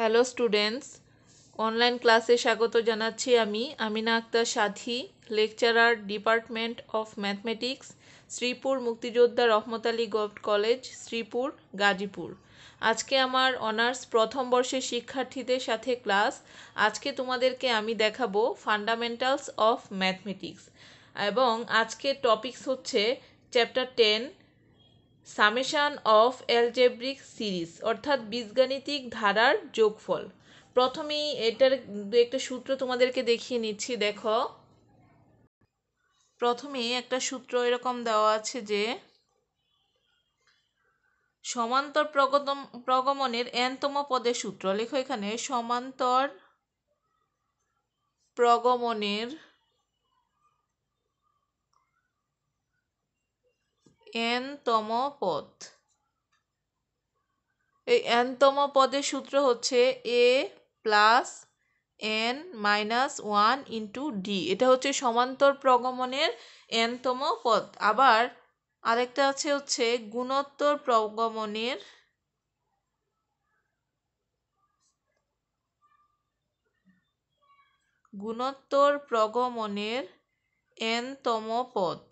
Hello students online ক্লাসে স্বাগত জানাচ্ছি আমি Amina Akter Sathi lecturer department of mathematics Sreepur Muktijoddha Rahmat Ali govt college Sreepur Gazipur আজকে আমার অনার্স প্রথম বর্ষের শিক্ষার্থীদের সাথে ক্লাস আজকে তোমাদেরকে আমি দেখাবো ফান্ডামেন্টালস অফ ম্যাথমেটিক্স এবং আজকের টপিকস হচ্ছে chapter ten summation of algebraic series অর্থাৎ বীজগাণিতিক ধারার যোগফল প্রথমেই এটার দু একটা সূত্র তোমাদেরকে দেখিয়ে নিচ্ছি দেখো প্রথমে একটা সূত্র এরকম দেওয়া আছে যে সমান্তর প্রগতম প্রগমনের এনতম পদের সূত্র লেখো এখানে সমান্তর প্রগমনের তম পদ এই তম পদের সূত্র হচ্ছে a plus n minus one into d এটা হচ্ছে সমান্তর প্রগমনের তম পদ আবার আরেকটা আছে হচ্ছে গুণোত্তর প্রগমনের গুণোত্তর প্রগমনের তম পথ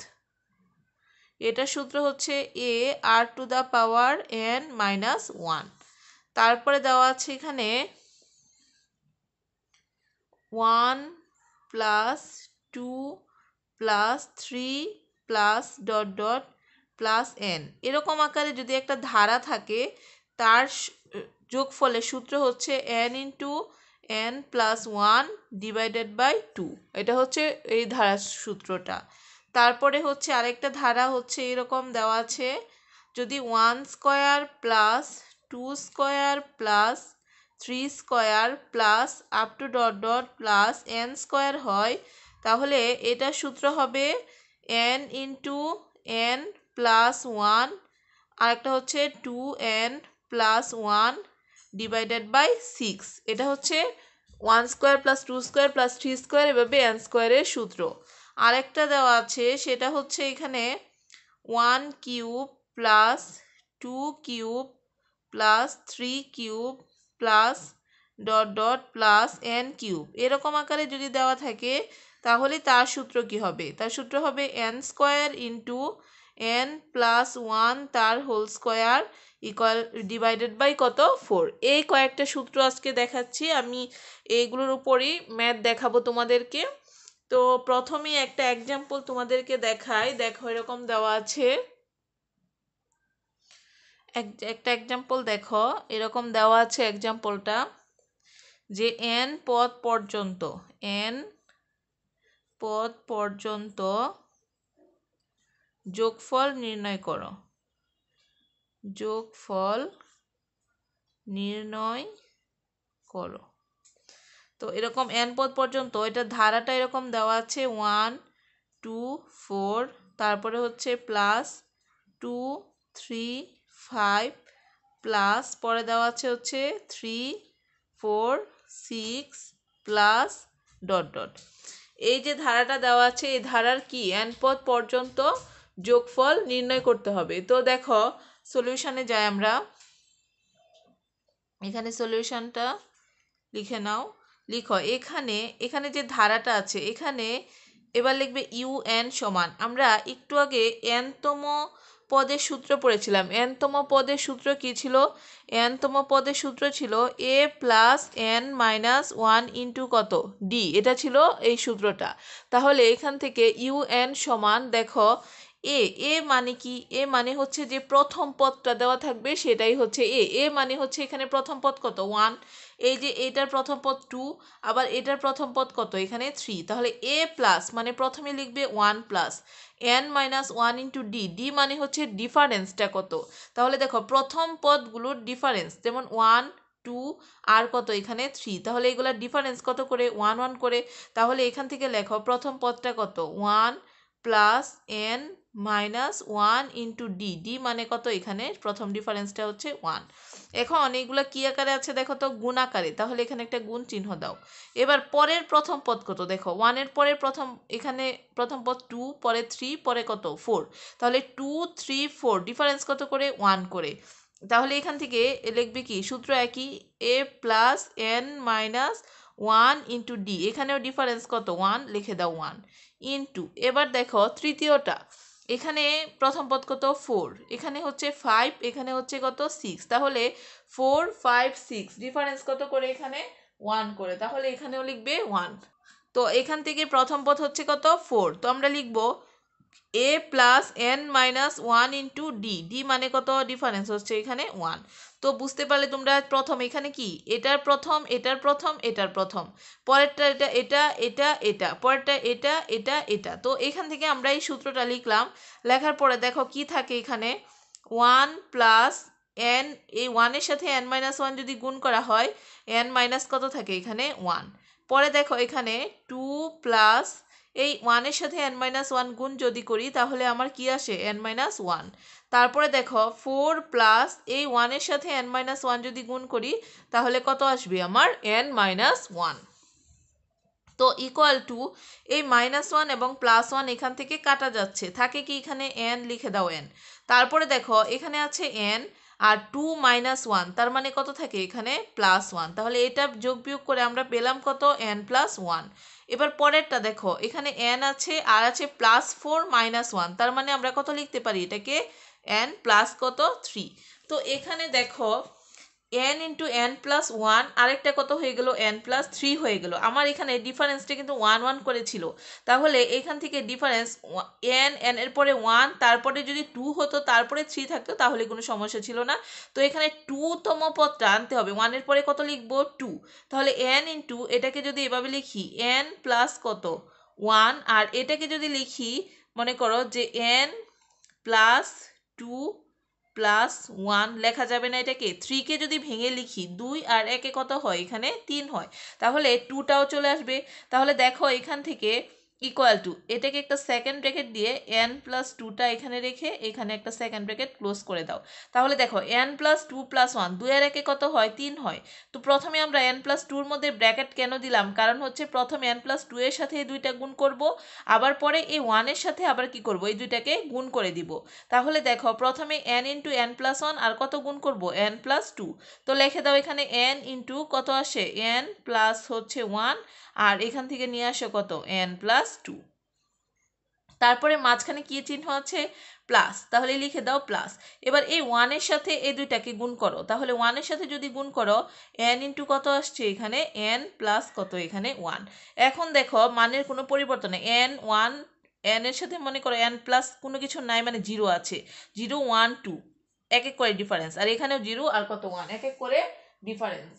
এটার সূত্র হচ্ছে a r to the power n minus one তারপরে দেওয়া আছে এখানে one plus two plus three plus dot dot plus n এরকম আকারে যদি একটা ধারা থাকে তার যোগফলের সূত্র হচ্ছে n into n plus one divided by two এটা হচ্ছে এই ধারা সূত্রটা তারপরে হচ্ছে আরেকটা ধারা হচ্ছে এরকম দেওয়া আছে যদি one square plus two square plus three square plus up to dot dot plus n square হয় তাহলে এটা সূত্র হবে n into n plus one আরেকটা হচ্ছে two n plus one divided by six এটা হচ্ছে one square plus two square plus three square এভাবে এন স্কোয়ারের সূত্র আরেকটা দেওয়া আছে সেটা হচ্ছে এখানে one cube plus two cube plus three cube plus dot dot plus n cube এরকম আকারে যদি দেওয়া থাকে তাহলে তার সূত্র কি হবে তার সূত্র হবে n square into n plus one তার whole square equal divided by কত ফোর এই কয়েকটা সূত্র আজকে দেখাচ্ছি আমি এইগুলোর উপরই ম্যাথ দেখাবো তোমাদেরকে তো প্রথমেই একটা এক্সাম্পল তোমাদেরকে দেখাই দেখো এরকম দেওয়া আছে একটা এক্সাম্পল দেখো এরকম দেওয়া আছে এক্সাম্পলটা যে এন পদ পর্যন্ত এন পদ পর্যন্ত যোগফল নির্ণয় করো যোগফল নির্ণয় করো তো এরকম এন পদ পর্যন্ত এটার ধারাটা এরকম দেওয়া আছে ওয়ান টু ফোর তারপরে হচ্ছে plus two three five plus পরে দেওয়া আছে হচ্ছে three four six plus dot dot এই যে ধারাটা দেওয়া আছে এই ধারার কি এন পদ পর্যন্ত যোগফল নির্ণয় করতে হবে তো দেখো সলিউশানে যাই আমরা এখানে সলিউশানটা লিখে নাও লিখ এখানে এখানে যে ধারাটা আছে এখানে এবার লিখবে ইউ এন সমান আমরা একটু আগে এনতম পদের সূত্র পড়েছিলাম এনতম পদের সূত্র কি ছিল এনতম পদের সূত্র ছিল a plus n minus one into কত ডি এটা ছিল এই সূত্রটা তাহলে এখান থেকে ইউ এন সমান দেখো এ এ মানে কি এ মানে হচ্ছে যে প্রথম পদটা দেওয়া থাকবে সেটাই হচ্ছে এ এ মানে হচ্ছে এখানে প্রথম পদ কত ওয়ান এই যে এটার প্রথম পদ টু আবার এটার প্রথম পদ কত এখানে থ্রি তাহলে এ প্লাস মানে প্রথমে লিখবে one plus n minus one into d d মানে হচ্ছে ডিফারেন্সটা কত তাহলে দেখো প্রথম পদগুলোর ডিফারেন্স যেমন ওয়ান টু আর কত এখানে থ্রি তাহলে এগুলোর ডিফারেন্স কত করে ওয়ান ওয়ান করে তাহলে এখান থেকে লেখো প্রথম পদটা কত one plus n minus one into d d মানে কত এখানে প্রথম ডিফারেন্সটা হচ্ছে ওয়ান এখন এইগুলো কী আকারে আছে দেখো তো গুণ আকারে তাহলে এখানে একটা গুণ চিহ্ন দাও এবার পরের প্রথম পদ কত দেখো ওয়ানের পরের প্রথম এখানে প্রথম পদ টু পরে থ্রি পরে কত ফোর তাহলে টু থ্রি ফোর ডিফারেন্স কত করে ওয়ান করে তাহলে এখান থেকে লিখবে কি সূত্র একই a plus n minus one into d এখানেও ডিফারেন্স কত ওয়ান লিখে দাও ওয়ান ইন্টু এবার দেখো তৃতীয়টা এখানে প্রথম পদ কত ফোর এখানে হচ্ছে ফাইভ এখানে হচ্ছে কত সিক্স তাহলে ফোর ফাইভ সিক্স ডিফারেন্স কত করে এখানে ওয়ান করে তাহলে এখানেও লিখবে ওয়ান তো এখান থেকে প্রথম পদ হচ্ছে কত ফোর তো আমরা লিখব a plus n minus one into d d মানে কত ডিফারেন্স হচ্ছে এখানে ওয়ান তো বুঝতে পারলে তোমরা প্রথম এখানে কি এটার প্রথম এটার প্রথম এটার প্রথম পরেরটা এটা এটা এটা এটা পরেরটা এটা এটা এটা তো এখান থেকে আমরা এই সূত্রটা লিখলাম লেখার পরে দেখো কি থাকে এখানে ওয়ান প্লাস এন এই ওয়ানের সাথে এন মাইনাস ওয়ান যদি গুণ করা হয় এন মাইনাস কত থাকে এখানে ওয়ান পরে দেখো এখানে টু প্লাস এই ওয়ানের সাথে এন মাইনাস ওয়ান গুণ যদি করি তাহলে আমার কি আসে এন মাইনাস ওয়ান তারপরে দেখো ফোর প্লাস এই ওয়ানের সাথে এন মাইনাস ওয়ান যদি গুণ করি তাহলে কত আসবে আমার এন মাইনাস ওয়ান তো ইকুয়াল টু এই মাইনাস ওয়ান এবং প্লাস ওয়ান এখান থেকে কাটা যাচ্ছে থাকে কি এখানে এন লিখে দাও এন তারপরে দেখো এখানে আছে এন আর টু মাইনাস ওয়ান তার মানে কত থাকে এখানে প্লাস ওয়ান তাহলে এটা যোগ বিয়োগ করে আমরা পেলাম কত এন প্লাস ওয়ান এবার পরেরটা দেখো এখানে এন আছে আর আছে প্লাস ফোর মাইনাস ওয়ান তার মানে আমরা কত লিখতে পারি এটাকে এন প্লাস কত থ্রি তো এখানে দেখো n into n plus one আরেকটা কত হয়ে গেলো এন প্লাস থ্রি হয়ে গেল আমার এখানে ডিফারেন্সটা কিন্তু ওয়ান ওয়ান করেছিল তাহলে এখান থেকে ডিফারেন্স এন এন এর পরে ওয়ান তারপরে যদি টু হতো তারপরে থ্রি থাকতো তাহলে কোনো সমস্যা ছিল না তো এখানে টু তম পদটা আনতে হবে ওয়ানের পরে কত লিখবো টু তাহলে এন ইন্টু এটাকে যদি এভাবে লিখি এন প্লাস কত ওয়ান আর এটাকে যদি লিখি মনে করো যে n plus two plus one লেখা যাবে না এটাকে থ্রিকে যদি ভেঙে লিখি দুই আর একে কত হয় এখানে তিন হয় তাহলে টুটাও চলে আসবে তাহলে দেখো এখান থেকে ইকুয়াল টু এটাকে একটা সেকেন্ড ব্র্যাকেট দিয়ে এন প্লাস টুটা এখানে রেখে এখানে একটা সেকেন্ড ব্র্যাকেট ক্লোজ করে দাও তাহলে দেখো n plus two plus one দুই একে কত হয় তিন হয় তো প্রথমে আমরা এন প্লাস টুর মধ্যে ব্র্যাকেট কেন দিলাম কারণ হচ্ছে প্রথমে এন প্লাস টু এর সাথে এই দুইটা গুণ করব আবার পরে এই ওয়ানের সাথে আবার কি করব এই দুইটাকে গুণ করে দিব তাহলে দেখো প্রথমে n into n plus one আর কত গুণ করব এন প্লাস টু তো লেখে দাও এখানে এন ইন্টু কত আসে এন প্লাস হচ্ছে ওয়ান আর এখান থেকে নিয়ে আসো কত এন প্লাস টু তারপরে মাঝখানে কী চিহ্ন আছে প্লাস তাহলে লিখে দাও প্লাস এবার এই ওয়ানের সাথে এই দুইটাকে গুণ করো তাহলে ওয়ানের সাথে যদি গুণ করো এন ইন্টু কত আসছে এখানে এন প্লাস কত এখানে ওয়ান এখন দেখো মানের কোনো পরিবর্তন এন ওয়ান এন এর সাথে মনে করো এন প্লাস কোনো কিছু নাই মানে জিরো আছে জিরো ওয়ান টু এক এক করে ডিফারেন্স আর এখানেও জিরো আর কত ওয়ান এক এক করে ডিফারেন্স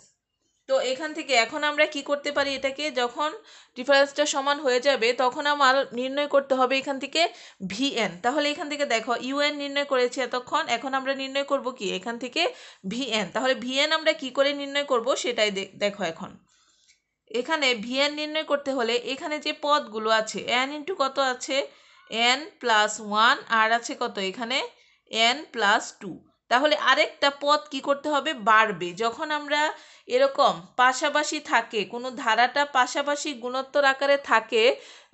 তো এখান থেকে এখন আমরা কি করতে পারি এটাকে যখন ডিফারেন্সটা সমান হয়ে যাবে তখন আমার নির্ণয় করতে হবে এখান থেকে ভিএন তাহলে এখান থেকে দেখো ইউএন নির্ণয় করেছি এতক্ষণ এখন আমরা নির্ণয় করব কি এখান থেকে ভিএন তাহলে ভিএন আমরা কি করে নির্ণয় করব সেটাই দেখো এখন এখানে ভিএন নির্ণয় করতে হলে এখানে যে পদগুলো আছে এন ইন্টু কত আছে এন প্লাস ওয়ান আর আছে কত এখানে এন প্লাস টু তাহলে আরেকটা পদ কি করতে হবে বাড়বে যখন আমরা এরকম পাশাপাশি থাকে কোনো ধারাটা পাশাপাশি গুণোত্তর আকারে থাকে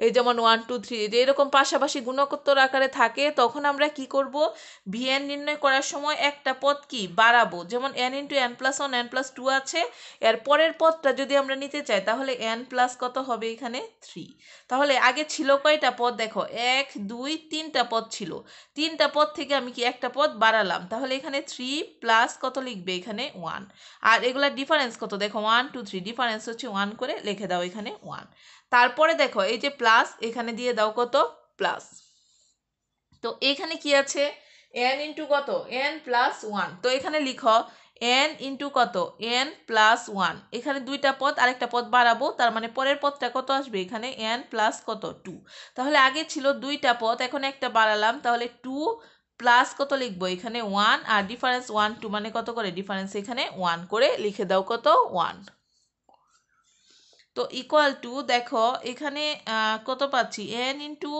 এই যেমন ওয়ান টু থ্রি এরকম পাশাপাশি গুণোত্তর আকারে থাকে তখন আমরা কি করব ভিএন নির্ণয় করার সময় একটা পদ কি বাড়াবো যেমন n into n plus one n plus two আছে এর পরের পদটা যদি আমরা নিতে চাই তাহলে এন প্লাস কত হবে এখানে থ্রি তাহলে আগে ছিল কয়টা পদ দেখো এক দুই তিনটা পদ ছিল তিনটা পদ থেকে আমি কি একটা পদ বাড়ালাম তাহলে এখানে থ্রি প্লাস কত লিখবে এখানে ওয়ান আর এগুলা ডিফারেন্স ডিফারেন্স কত দেখো ওয়ান টু থ্রি ডিফারেন্স হচ্ছে ওয়ান করে লিখে দাও এখানে ওয়ান তারপরে দেখো এই যে প্লাস এখানে দিয়ে দাও কত প্লাস তো এখানে কি আছে এন ইন্টু কত এন প্লাস ওয়ান তো এখানে লিখো এন ইন্টু কত এন প্লাস ওয়ান এখানে দুইটা পদ আরেকটা পদ বাড়াবো তার মানে পরের পদটা কত আসবে এখানে এন প্লাস কত টু তাহলে আগে ছিল দুইটা পদ এখন একটা বাড়ালাম তাহলে টু প্লাস কত লিখবো এখানে ওয়ান আর ডিফারেন্স ওয়ান টু মানে কত করে ডিফারেন্স এখানে ওয়ান করে লিখে দাও কত ওয়ান তো ইকুয়াল টু দেখো এখানে কত পাচ্ছি n into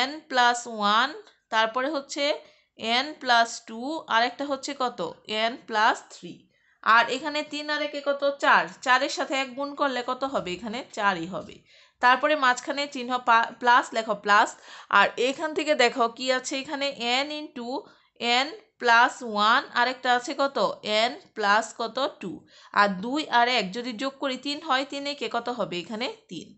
n plus one তারপরে হচ্ছে এন প্লাস টু আরেকটা হচ্ছে কত এন প্লাস থ্রি আর এখানে তিন আর একে কত চার চারের সাথে এক গুণ করলে কত হবে এখানে চারই হবে তারপরে মাঝখানে চিহ্ন প্লাস লেখো প্লাস আর এখান থেকে দেখো কি আছে এখানে n into n plus one আরেকটা আছে কত এন প্লাস কত টু আর দুই আর এক যদি যোগ করি তিন হয় তিন একে কত হবে এখানে তিন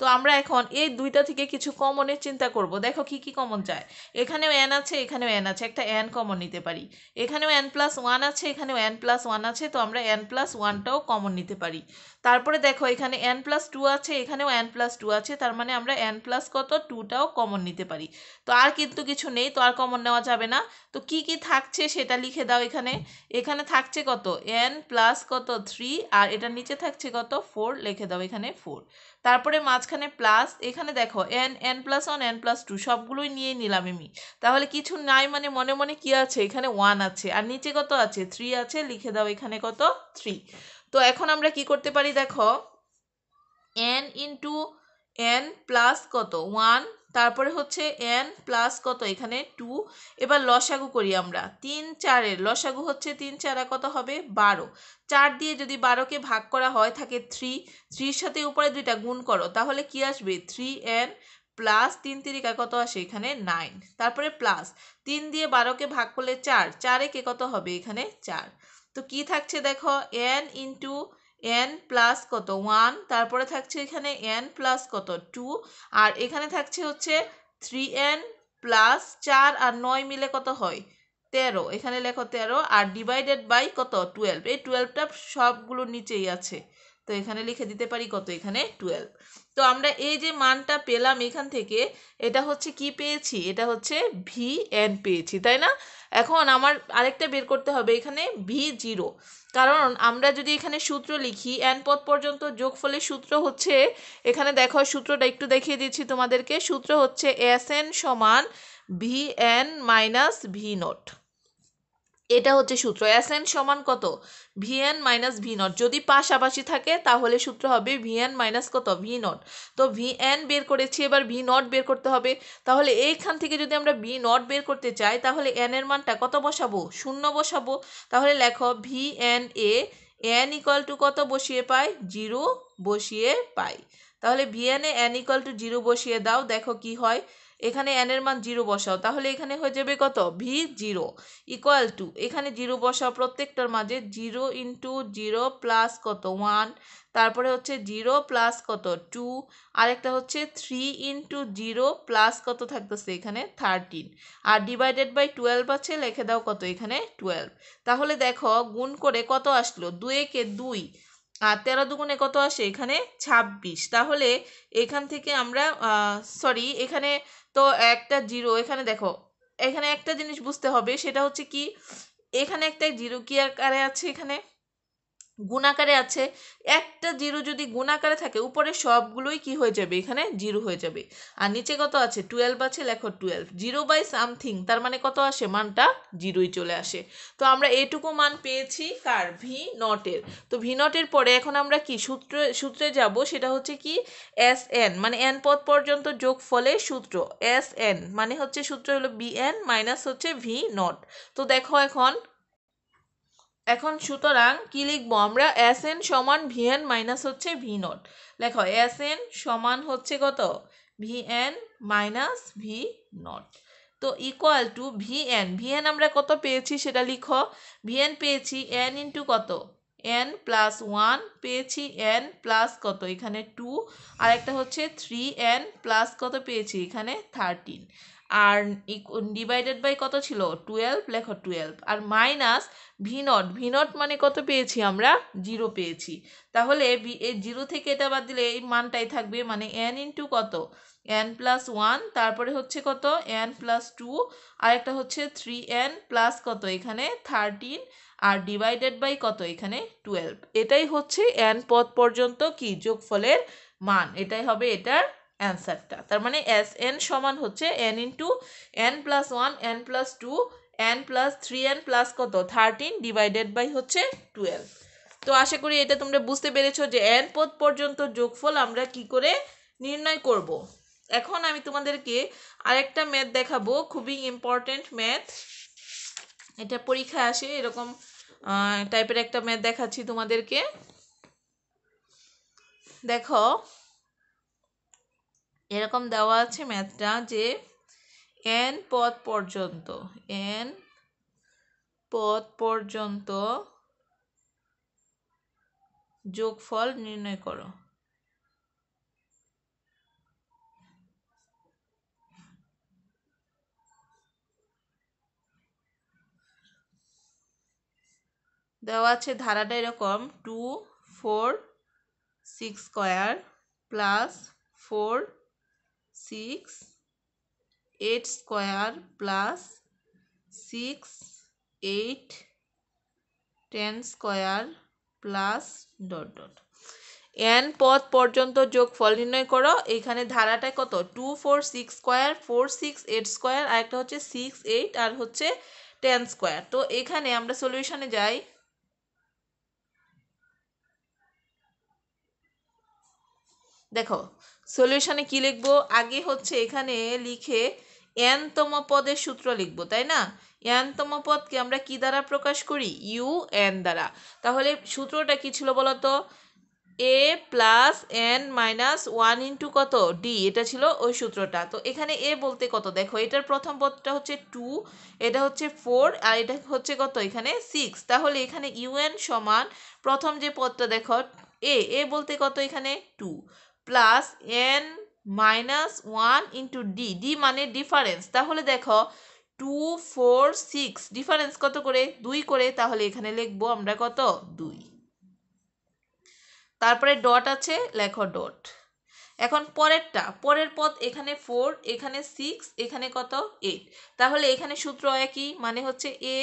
তো আমরা এখন এই দুইটা থেকে কিছু কমনের চিন্তা করব দেখো কি কি কমন যায় এখানেও এন আছে এখানেও এন আছে একটা এন কমন নিতে পারি এখানেও এন প্লাস ওয়ান আছে এখানেও এন প্লাস ওয়ান আছে তো আমরা এন প্লাস ওয়ানটাও কমন নিতে পারি তারপরে দেখো এখানে এন প্লাস টু আছে এখানেও এন প্লাস টু আছে তার মানে আমরা এন প্লাস কত টুটাও কমন নিতে পারি তো আর কিন্তু কিছু নেই তো আর কমন নেওয়া যাবে না তো কি কি থাকছে সেটা লিখে দাও এখানে এখানে থাকছে কত এন প্লাস কত থ্রি আর এটার নিচে থাকছে কত ফোর লিখে দাও এখানে ফোর তারপরে মাঝখানে প্লাস এখানে দেখো n n plus one n plus two সবগুলোই নিয়ে নিলাম আমি তাহলে কিছু নাই মানে মনে মনে কি আছে এখানে ওয়ান আছে আর নিচে কত আছে থ্রি আছে লিখে দাও এখানে কত থ্রি তো এখন আমরা কি করতে পারি দেখো এন ইন্টু এন প্লাস কত ওয়ান তারপরে হচ্ছে এন প্লাস কত এখানে টু এবার লসাগু করি আমরা তিন চারের লসাগু হচ্ছে তিন চারা কত হবে বারো চার দিয়ে যদি বারোকে ভাগ করা হয় থাকে থ্রি থ্রির সাথে উপরে দুইটা গুণ করো তাহলে কি আসবে থ্রি এন প্লাস তিন তিরিকা কত আসে এখানে নাইন তারপরে প্লাস তিন দিয়ে বারোকে ভাগ করলে চার চারে কে কত হবে এখানে চার তো কি থাকছে দেখো এন ইন্টু এন প্লাস কত ওয়ান তারপরে থাকছে এখানে এন প্লাস কত টু আর এখানে থাকছে হচ্ছে থ্রি এন প্লাস চার আর নয় মিলে কত হয় তেরো এখানে লেখো তেরো আর ডিভাইডেড বাই কত টুয়েলভ এই টুয়েলভটা সবগুলো নিচেই আছে তো এখানে লিখে দিতে পারি কত এখানে টুয়েলভ তো আমরা এই যে মানটা পেলাম এখান থেকে এটা হচ্ছে কি পেয়েছি এটা হচ্ছে ভি এন পেয়েছি তাই না এখন আমার আরেকটা বের করতে হবে এখানে ভি জিরো কারণ আমরা যদি এখানে সূত্র লিখি এন পদ পর্যন্ত ফলে সূত্র হচ্ছে এখানে দেখো সূত্রটা একটু দেখিয়ে দিচ্ছি তোমাদেরকে সূত্র হচ্ছে এস এন সমান v n minus v nought এটা হচ্ছে সূত্র এস এন সমান কত ভিএন মাইনাস ভি নট যদি পাশাপাশি থাকে তাহলে সূত্র হবে ভিএন মাইনাস কত ভি নট তো ভিএন বের করেছি এবার ভি নট বের করতে হবে তাহলে এইখান থেকে যদি আমরা ভি নট বের করতে চাই তাহলে এন এর মানটা কত বসাবো শূন্য বসাবো তাহলে লেখো v n A n equal to কত বসিয়ে পাই জিরো বসিয়ে পাই তাহলে a n equal to zero বসিয়ে দাও দেখো কি হয় এখানে অ্যানের মান জিরো বসাও তাহলে এখানে হয়ে যাবে কত ভি জিরো ইকুয়াল টু এখানে জিরো বসাও প্রত্যেকটার মাঝে জিরো ইন্টু জিরো প্লাস কত ওয়ান তারপরে হচ্ছে জিরো প্লাস কত টু আরেকটা হচ্ছে থ্রি ইন্টু জিরো প্লাস কত থাকতেছে এখানে থার্টিন আর ডিভাইডেড বাই টুয়েলভ আছে লেখে দাও কত এখানে টুয়েলভ তাহলে দেখো গুণ করে কত আসলো দুয়েকে দুই আর তেরো দুগুণে কত আসে এখানে ছাব্বিশ তাহলে এখান থেকে আমরা সরি এখানে তো একটা জিরো এখানে দেখো এখানে একটা জিনিস বুঝতে হবে সেটা হচ্ছে কি এখানে একটা জিরো কি আকারে আছে এখানে গুণাকারে আছে একটা জিরো যদি গুণাকারে থাকে উপরে সবগুলোই কি হয়ে যাবে এখানে জিরো হয়ে যাবে আর নিচে কত আছে টুয়েলভ আছে লেখো টুয়েলভ জিরো বাই সামথিং তার মানে কত আসে মানটা জিরোই চলে আসে তো আমরা এটুকু মান পেয়েছি কার ভি নটের তো ভি নটের পরে এখন আমরা কি সূত্র সূত্রে যাব সেটা হচ্ছে কি এস এন মানে এন পদ পর্যন্ত যোগ ফলে সূত্র এস এন মানে হচ্ছে সূত্র হলো বি এন মাইনাস হচ্ছে ভি নট তো দেখো এখন এখন সুতরাং কি লিখব আমরা এস এন সমান ভি এন মাইনাস হচ্ছে ভি নট লেখো এস এন সমান হচ্ছে কত v n minus V naught তো equal to v n v n আমরা কত পেয়েছি সেটা লিখো ভি এন পেয়েছি এন ইন্টু কত এন প্লাস ওয়ান পেয়েছি এন প্লাস কত এখানে টু আর একটা হচ্ছে থ্রি এন প্লাস কত পেয়েছি এখানে থার্টিন আর ডিভাইডেড বাই কত ছিল টুয়েলভ লেখো টুয়েলভ আর minus V naught V naught মানে কত পেয়েছি আমরা জিরো পেয়েছি তাহলে এই জিরো থেকে এটা বাদ দিলে এই মানটাই থাকবে মানে এন ইন্টু কত এন প্লাস ওয়ান তারপরে হচ্ছে কত এন প্লাস টু আর একটা হচ্ছে থ্রি এন প্লাস কত এখানে থার্টিন আর ডিভাইডেড বাই কত এখানে টুয়েলভ এটাই হচ্ছে এন পদ পর্যন্ত কি যোগফলের মান এটাই হবে এটার অ্যান্সারটা তার মানে এস এন সমান হচ্ছে n into n plus one n plus two n plus three n plus কত থার্টিন ডিভাইডেড বাই হচ্ছে টুয়েলভ তো আশা করি এটা তোমরা বুঝতে পেরেছো যে এন পদ পর্যন্ত যোগফল আমরা কি করে নির্ণয় করব। এখন আমি তোমাদেরকে আরেকটা ম্যাথ দেখাবো খুবই ইম্পর্ট্যান্ট ম্যাথ এটা পরীক্ষায় আসে এরকম টাইপের একটা ম্যাথ দেখাচ্ছি তোমাদেরকে দেখো এরকম দেওয়া আছে ম্যাথটা যে এন পদ পর্যন্ত এন পদ পর্যন্ত যোগফল নির্ণয় করো দেওয়া আছে ধারাটা এরকম two four six square plus four six eight square plus six eight ten square plus dot dot n পথ পর্যন্ত যোগ ফল নির্ণয় করো এখানে ধারাটা কত two four six square four six eight square আর একটা হচ্ছে সিক্স এইট আর হচ্ছে টেন স্কোয়ার তো এখানে আমরা সলিউশনে যাই দেখো সলিউশানে কি লিখবো আগে হচ্ছে এখানে লিখে এনতম পদের সূত্র লিখব তাই না এনতম পদকে আমরা কি দ্বারা প্রকাশ করি ইউ এন দ্বারা তাহলে সূত্রটা কি ছিল বলতো a plus n minus one into কত ডি এটা ছিল ওই সূত্রটা তো এখানে এ বলতে কত দেখো এটার প্রথম পদটা হচ্ছে টু এটা হচ্ছে ফোর আর এটা হচ্ছে কত এখানে সিক্স তাহলে এখানে ইউএন সমান প্রথম যে পদটা দেখো এ এ বলতে কত এখানে two plus n minus one into d d মানে ডিফারেন্স তাহলে দেখো টু ফোর সিক্স ডিফারেন্স কত করে দুই করে তাহলে এখানে লিখবো আমরা কত দুই তারপরে ডট আছে লেখো ডট এখন পরেরটা পরের পথ এখানে ফোর এখানে সিক্স এখানে কত এইট তাহলে এখানে সূত্র একই মানে হচ্ছে a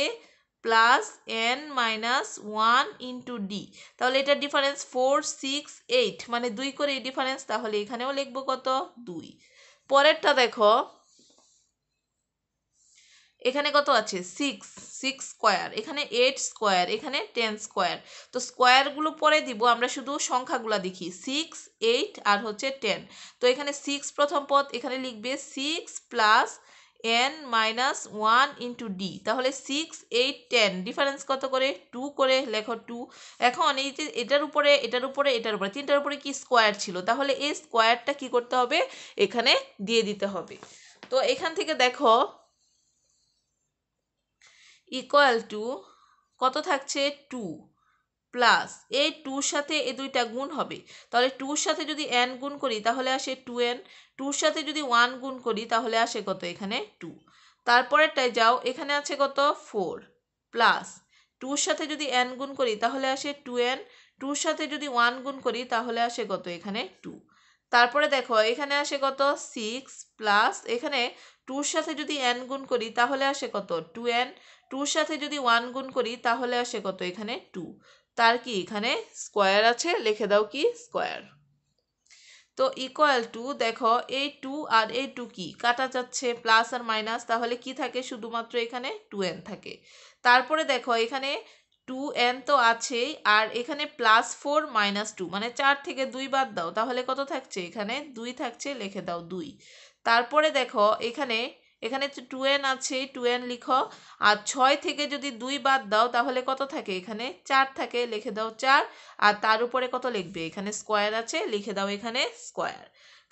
plus n minus one into d তাহলে এটা ডিফারেন্স ফোর সিক্স এইট মানে দুই করে এই ডিফারেন্স তাহলে এখানেও লিখব কত দুই পরেরটা দেখো এখানে কত আছে সিক্স সিক্স স্কোয়ার এখানে এইট স্কোয়ার এখানে টেন স্কোয়ার তো স্কোয়ারগুলো পরে দিব আমরা শুধু সংখ্যাগুলো দেখি সিক্স এইট আর হচ্ছে টেন তো এখানে সিক্স প্রথম পথ এখানে লিখবে six plus n minus one into d তাহলে সিক্স এইট টেন ডিফারেন্স কত করে টু করে লেখো টু এখন এই যে এটার উপরে এটার উপরে এটার উপরে তিনটার উপরে কি স্কোয়ার ছিল তাহলে এই স্কোয়ারটা কি করতে হবে এখানে দিয়ে দিতে হবে তো এখান থেকে দেখো ইকুয়াল টু কত থাকছে টু প্লাস এই টুর সাথে এ দুইটা গুণ হবে তাহলে টুর সাথে যদি এন গুণ করি তাহলে আসে টু এন টুর সাথে যদি ওয়ান গুণ করি তাহলে আসে কত এখানে টু তারপরেরটায় যাও এখানে আছে কত ফোর প্লাস টুর সাথে যদি এন গুণ করি তাহলে আসে টু এন টুর সাথে যদি ওয়ান গুণ করি তাহলে আসে কত এখানে টু তারপরে দেখো এখানে আসে কত সিক্স প্লাস এখানে টুর সাথে যদি এন গুণ করি তাহলে আসে কত টু এন টুর সাথে যদি ওয়ান গুণ করি তাহলে আসে কত এখানে টু তার কি এখানে স্কোয়ার আছে লিখে দাও কি স্কোয়ার তো ইকুয়াল টু দেখো এই টু আর এই টু কি কাটা যাচ্ছে প্লাস আর মাইনাস তাহলে কি থাকে শুধুমাত্র এখানে টু এন থাকে তারপরে দেখো এখানে টু এন তো আছেই আর এখানে প্লাস ফোর মাইনাস টু মানে চার থেকে দুই বাদ দাও তাহলে কত থাকছে এখানে দুই থাকছে লিখে দাও দুই তারপরে দেখো এখানে এখানে টু এন আছে টু এন লিখো আর ছয় থেকে যদি দুই বাদ দাও তাহলে কত থাকে এখানে চার থাকে লিখে দাও চার আর তার উপরে কত লিখবে এখানে স্কোয়ার আছে লিখে দাও এখানে স্কোয়ার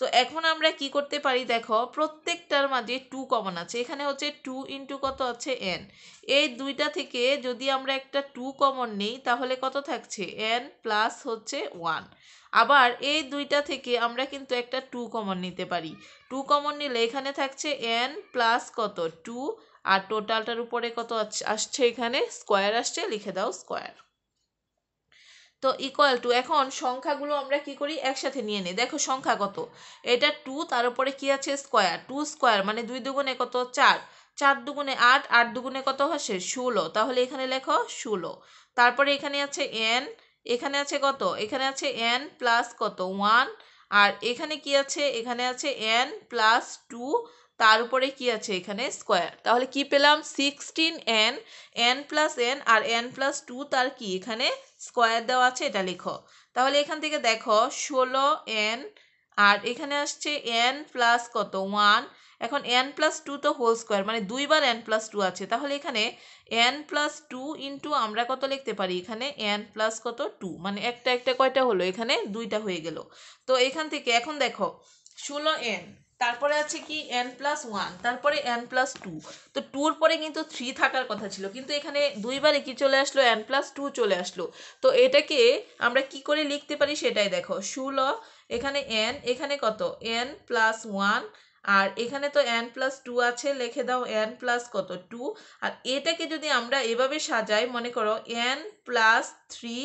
তো এখন আমরা কি করতে পারি দেখো প্রত্যেকটার মাঝে টু কমন আছে এখানে হচ্ছে টু ইন্টু কত আছে এন এই দুইটা থেকে যদি আমরা একটা টু কমন নেই তাহলে কত থাকছে এন প্লাস হচ্ছে ওয়ান আবার এই দুইটা থেকে আমরা কিন্তু একটা টু কমন নিতে পারি টু কমন নিলে এখানে থাকছে এন প্লাস কত টু আর টোটালটার উপরে কত আসছে এখানে স্কোয়ার আসছে লিখে দাও স্কোয়ার তো ইকুয়াল টু এখন সংখ্যাগুলো আমরা কি করি একসাথে নিয়ে নিই দেখো সংখ্যা কত এটা টু তার উপরে কী আছে স্কোয়ার টু স্কোয়ার মানে দুই দুগুণে কত চার চার দুগুণে আট আট দুগুণে কত আসে ষোলো তাহলে এখানে লেখো ষোলো তারপরে এখানে আছে এন এখানে আছে কত এখানে আছে এন প্লাস কত ওয়ান আর এখানে কি আছে এখানে আছে এন প্লাস টু তার উপরে কি আছে এখানে স্কোয়ার তাহলে কি পেলাম sixteen n n plus n আর এন প্লাস টু তার কি এখানে স্কোয়ার দেওয়া আছে এটা লেখো তাহলে এখান থেকে দেখো ষোলো এন আর এখানে আসছে এন প্লাস কত ওয়ান এখন এন প্লাস টু তো হোল স্কোয়ার মানে দুইবার এন প্লাস টু আছে তাহলে এখানে এন প্লাস টু ইন্টু আমরা কত লিখতে পারি এখানে এন প্লাস কত টু মানে একটা একটা কয়টা হলো এখানে দুইটা হয়ে গেল তো এখান থেকে এখন দেখো ষোলো এন তারপরে আছে কি এন প্লাস ওয়ান তারপরে এন প্লাস টু তো টুর পরে কিন্তু থ্রি থাকার কথা ছিল কিন্তু এখানে দুইবারে কি চলে আসলো এন প্লাস টু চলে আসলো তো এটাকে আমরা কি করে লিখতে পারি সেটাই দেখো শুল এখানে এন এখানে কত এন প্লাস ওয়ান আর এখানে তো এন প্লাস টু আছে লিখে দাও এন প্লাস কত টু আর এটাকে যদি আমরা এভাবে সাজাই মনে করো এন প্লাস থ্রি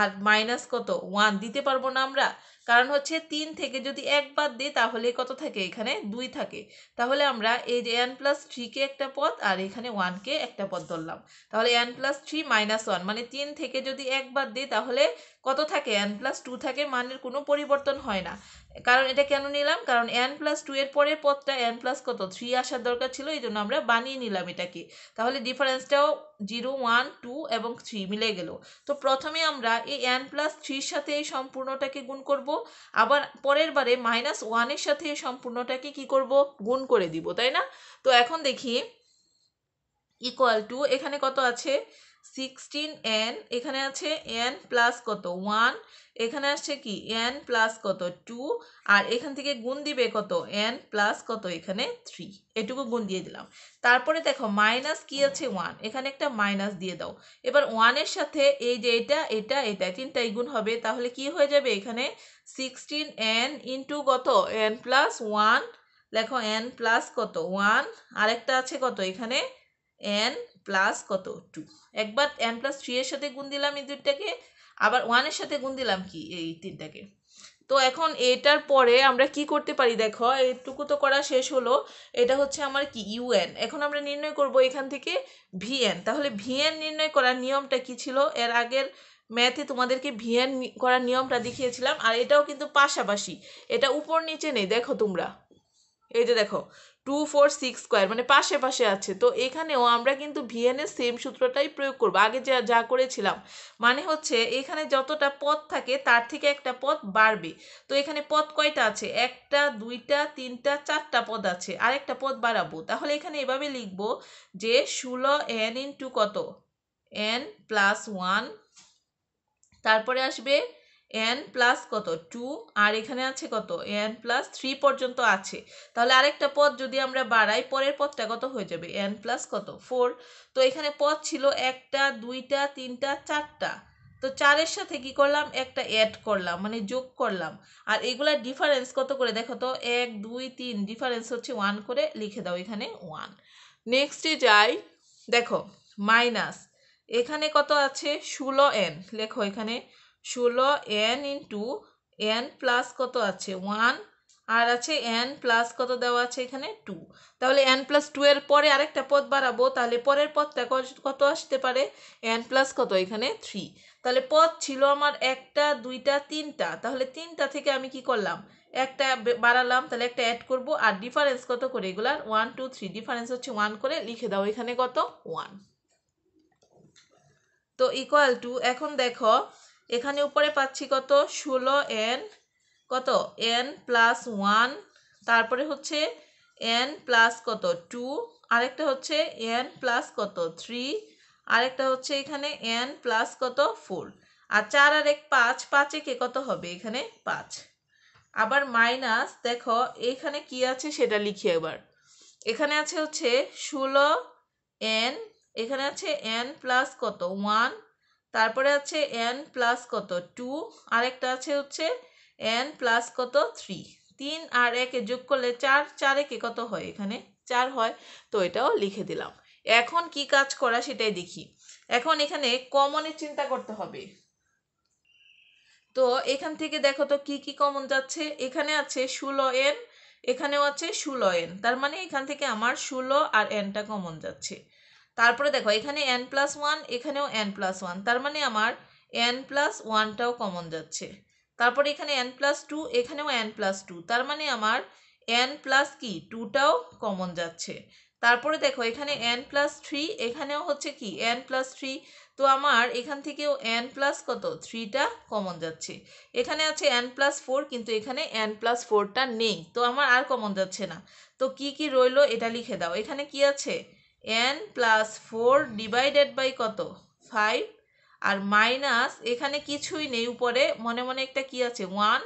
আর মাইনাস কত ওয়ান দিতে পারবো না আমরা কারণ হচ্ছে তিন থেকে যদি এক বাদ দিই তাহলে কত থাকে এখানে দুই থাকে তাহলে আমরা এই যে এন প্লাস থ্রিকে একটা পদ আর এখানে ওয়ানকে একটা পদ ধরলাম তাহলে n plus three minus one মানে তিন থেকে যদি এক বাদ দিই তাহলে কত থাকে এন প্লাস টু থাকে মানের কোনো পরিবর্তন হয় না কারণ এটা কেন নিলাম কারণ এন প্লাস টু এর পরের পথটা এন প্লাস কত থ্রি আসার দরকার ছিল এই জন্য আমরা বানিয়ে নিলাম এটাকে তাহলে ডিফারেন্সটাও জিরো ওয়ান টু এবং থ্রি মিলে গেল তো প্রথমে আমরা এই এন প্লাস থ্রির সাথে এই সম্পূর্ণটাকে গুণ করব আবার পরের বারে মাইনাস ওয়ানের সাথে এই সম্পূর্ণটাকে কি করব গুণ করে দিব তাই না তো এখন দেখি ইকুয়াল টু এখানে কত আছে সিক্সটিন এন এখানে আছে এন প্লাস কত ওয়ান এখানে আসছে কি এন প্লাস কত টু আর এখান থেকে গুণ দিবে কত এন প্লাস কত এখানে থ্রি এটুকু গুণ দিয়ে দিলাম তারপরে দেখো মাইনাস কি আছে ওয়ান এখানে একটা মাইনাস দিয়ে দাও এবার ওয়ানের সাথে এই যে এটা এটা এটা তিনটাই গুণ হবে তাহলে কি হয়ে যাবে এখানে সিক্সটিন এন ইন্টু কত এন প্লাস ওয়ান দেখো এন প্লাস কত ওয়ান আরেকটা আছে কত এখানে এন প্লাস কত টু একবার এন প্লাস থ্রি এর সাথে গুণ দিলাম এই দুইটাকে আবার ওয়ানের সাথে গুণ দিলাম কি এই তিনটাকে তো এখন এটার পরে আমরা কি করতে পারি দেখো এটুকু তো করা শেষ হলো এটা হচ্ছে আমার কি ইউএন এখন আমরা নির্ণয় করব এখান থেকে ভিএন তাহলে ভিএন নির্ণয় করার নিয়মটা কি ছিল এর আগের ম্যাথে তোমাদেরকে ভিএন করার নিয়মটা দেখিয়েছিলাম আর এটাও কিন্তু পাশাপাশি এটা উপর নিচে নেই দেখো তোমরা এই যে দেখো টু ফোর সিক্স স্কোয়ার মানে পাশে পাশে আছে তো এখানেও আমরা কিন্তু ভিএনের সেম সূত্রটাই প্রয়োগ করব আগে যা যা করেছিলাম মানে হচ্ছে এখানে যতটা পথ থাকে তার থেকে একটা পথ বাড়বে তো এখানে পথ কয়টা আছে একটা দুইটা তিনটা চারটা পদ আছে আর একটা পদ বাড়াবো তাহলে এখানে এভাবে লিখবো যে ষোলো এন ইন্টু কত এন প্লাস ওয়ান তারপরে আসবে এন প্লাস কত টু আর এখানে আছে কত এন প্লাস থ্রি পর্যন্ত আছে তাহলে আরেকটা পদ যদি আমরা বাড়াই পরের পদটা কত হয়ে যাবে এন প্লাস কত ফোর তো এখানে পদ ছিল একটা দুইটা তিনটা চারটা তো চারের সাথে কি করলাম একটা অ্যাড করলাম মানে যোগ করলাম আর এগুলার ডিফারেন্স কত করে দেখো তো এক দুই তিন ডিফারেন্স হচ্ছে ওয়ান করে লিখে দাও এখানে ওয়ান নেক্সটে যাই দেখো মাইনাস এখানে কত আছে ষোলো এন লেখো এখানে ষোলো এন ইন্টু এন প্লাস কত আছে ওয়ান আর আছে এন প্লাস কত দেওয়া আছে এখানে টু তাহলে এন প্লাস টু এর পরে আরেকটা পদ বাড়াবো তাহলে পরের পদটা কত আসতে পারে এন প্লাস কত এখানে থ্রি তাহলে পদ ছিল আমার একটা দুইটা তিনটা তাহলে তিনটা থেকে আমি কি করলাম একটা বাড়ালাম তাহলে একটা অ্যাড করব আর ডিফারেন্স কত করে এগুলার ওয়ান টু থ্রি ডিফারেন্স হচ্ছে ওয়ান করে লিখে দাও এখানে কত ওয়ান তো ইকুয়াল টু এখন দেখো এখানে উপরে পাচ্ছি কত ষোলো এন কত এন প্লাস ওয়ান তারপরে হচ্ছে এন প্লাস কত টু আরেকটা হচ্ছে এন প্লাস কত থ্রি আরেকটা হচ্ছে এখানে এন প্লাস কত ফোর আর চার আর এক পাঁচ পাঁচে কে কত হবে এখানে পাঁচ আবার মাইনাস দেখো এখানে কি আছে সেটা লিখি এবার এখানে আছে হচ্ছে ষোলো এন এখানে আছে এন প্লাস কত ওয়ান তারপরে আছে এন প্লাস কত টু আরেকটা আছে হচ্ছে এন প্লাস কত থ্রি তিন আর একে যোগ করলে চার চার একে কত হয় এখানে চার হয় তো এটাও লিখে দিলাম এখন কি কাজ করা সেটাই দেখি এখন এখানে কমনের চিন্তা করতে হবে তো এখান থেকে দেখো তো কি কি কমন যাচ্ছে এখানে আছে ষোলো এন এখানেও আছে ষোলো এন তার মানে এখান থেকে আমার ষোলো আর এনটা কমন যাচ্ছে তারপরে দেখো এখানে এন প্লাস ওয়ান এখানেও এন প্লাস ওয়ান তার মানে আমার এন প্লাস ওয়ানটাও কমন যাচ্ছে তারপরে এখানে এন প্লাস টু এখানেও এন প্লাস টু তার মানে আমার এন প্লাস কি টুটাও কমন যাচ্ছে তারপরে দেখো এখানে এন প্লাস থ্রি এখানেও হচ্ছে কি এন প্লাস থ্রি তো আমার এখান থেকেও এন প্লাস কত থ্রিটা কমন যাচ্ছে এখানে আছে এন প্লাস ফোর কিন্তু এখানে এন প্লাস ফোরটা নেই তো আমার আর কমন যাচ্ছে না তো কি কি রইলো এটা লিখে দাও এখানে কি আছে n plus four divided by কত ফাইভ আর মাইনাস এখানে কিছুই নেই উপরে মনে মনে একটা কি আছে ওয়ান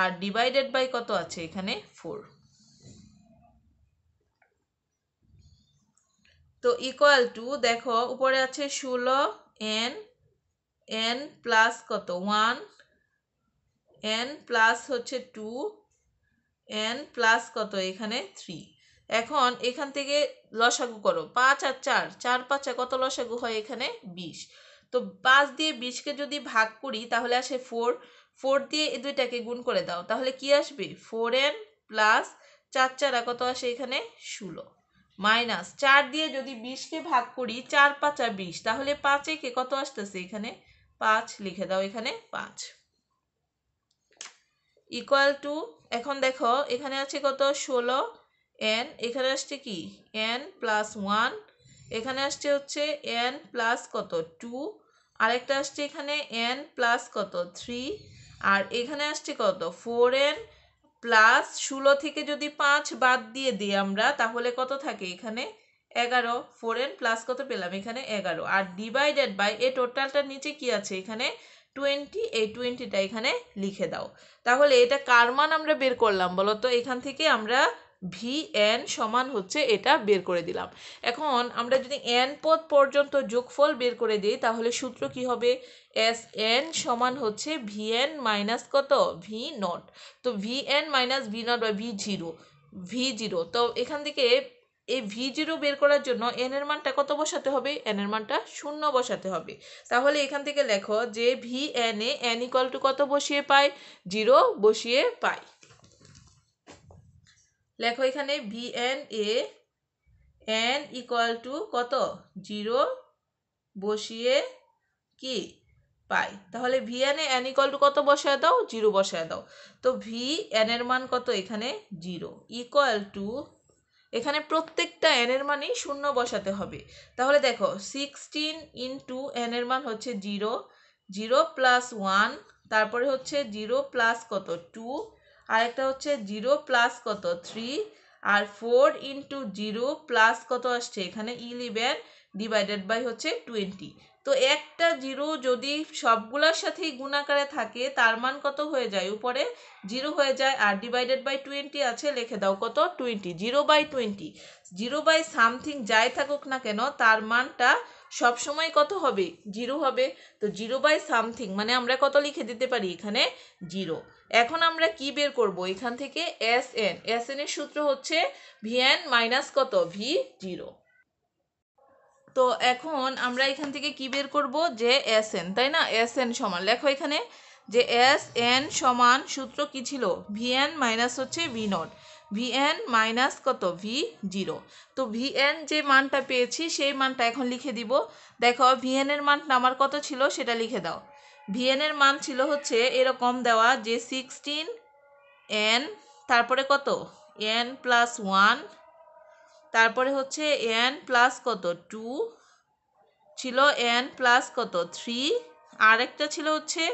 আর ডিভাইডেড বাই কত আছে এখানে ফোর তো ইকুয়াল টু দেখো উপরে আছে ষোলো এন এন প্লাস কত ওয়ান এন প্লাস হচ্ছে টু এন প্লাস কত এখানে থ্রি এখন এখান থেকে লসাগু করো পাঁচ আর চার চার পাঁচে কত লসাগু হয় এখানে বিশ তো পাঁচ দিয়ে বিশকে যদি ভাগ করি তাহলে আসে ফোর ফোর দিয়ে এই দুইটাকে গুণ করে দাও তাহলে কি আসবে ফোর এন প্লাস চার চারা কত আসে এখানে ষোলো মাইনাস চার দিয়ে যদি বিশকে ভাগ করি চার পাঁচা বিশ তাহলে পাঁচে কে কত আসতেছে এখানে পাঁচ লিখে দাও এখানে পাঁচ ইকুয়াল টু এখন দেখো এখানে আছে কত ষোলো এন এখানে আসছে কি এন প্লাস ওয়ান এখানে আসছে হচ্ছে এন প্লাস কত টু আরেকটা আসছে এখানে এন প্লাস কত থ্রি আর এখানে আসছে কত ফোর এন প্লাস ষোলো থেকে যদি পাঁচ বাদ দিয়ে দিই আমরা তাহলে কত থাকে এখানে এগারো ফোর এন প্লাস কত পেলাম এখানে এগারো আর ডিভাইডেড বাই এ টোটালটার নিচে কি আছে এখানে টোয়েন্টি এই টোয়েন্টিটা এখানে লিখে দাও তাহলে এটা কার মান আমরা বের করলাম বলো তো এখান থেকে আমরা ভি এন সমান হচ্ছে এটা বের করে দিলাম এখন আমরা যদি এন পদ পর্যন্ত যোগফল বের করে দিই তাহলে সূত্র কি হবে এস এন সমান হচ্ছে ভি এন মাইনাস কত ভি নট তো V n minus V naught বা ভি জিরো ভি জিরো তো এখান থেকে এই ভি জিরো বের করার জন্য এন এর মানটা কত বসাতে হবে এন এর মানটা শূন্য বসাতে হবে তাহলে এখান থেকে লেখো যে V n A n equal to কত বসিয়ে পাই জিরো বসিয়ে পায় লেখো এখানে ভিএন এ এন ইকুয়াল টু কত জিরো বসিয়ে কি পাই তাহলে V n A n equal to কত বসায় দাও জিরো বসায় দাও তো ভি এন এর মান কত এখানে জিরো ইকুয়াল টু এখানে প্রত্যেকটা এন এর মানেই শূন্য বসাতে হবে তাহলে দেখো সিক্সটিন ইন্টু এন এর মান হচ্ছে জিরো জিরো প্লাস ওয়ান তারপরে হচ্ছে জিরো প্লাস কত টু আরেকটা হচ্ছে জিরো প্লাস কত থ্রি আর ফোর ইন্টু জিরো প্লাস কত আসছে এখানে ইলেভেন ডিভাইডেড বাই হচ্ছে টোয়েন্টি তো একটা জিরো যদি সবগুলোর সাথেই গুণাকারে থাকে তার মান কত হয়ে যায় উপরে জিরো হয়ে যায় আর ডিভাইডেড বাই টোয়েন্টি আছে লিখে দাও কত twenty zero by twenty zero by something যাই থাকুক না কেন তার মানটা সবসময় কত হবে জিরো হবে তো জিরো বাই সামথিং মানে আমরা কত লিখে দিতে পারি এখানে জিরো এখন আমরা কি বের করব এখান থেকে এস এন এস এন এর সূত্র হচ্ছে ভিএন মাইনাস কত ভি জিরো তো এখন আমরা এখান থেকে কি বের করব যে এস এন তাই না এস এন সমান লেখো এখানে যে এস এন সমান সূত্র কি ছিল ভিএন মাইনাস হচ্ছে ভি নট ভিএন মাইনাস কত ভি জিরো তো ভিএন যে মানটা পেয়েছি সেই মানটা এখন লিখে দিব দেখো এর মানটা আমার কত ছিল সেটা লিখে দাও ভিএনের মান ছিল হচ্ছে এরকম দেওয়া যে সিক্সটিন এন তারপরে কত এন প্লাস ওয়ান তারপরে হচ্ছে এন প্লাস কত টু ছিল এন প্লাস কত থ্রি আরেকটা ছিল হচ্ছে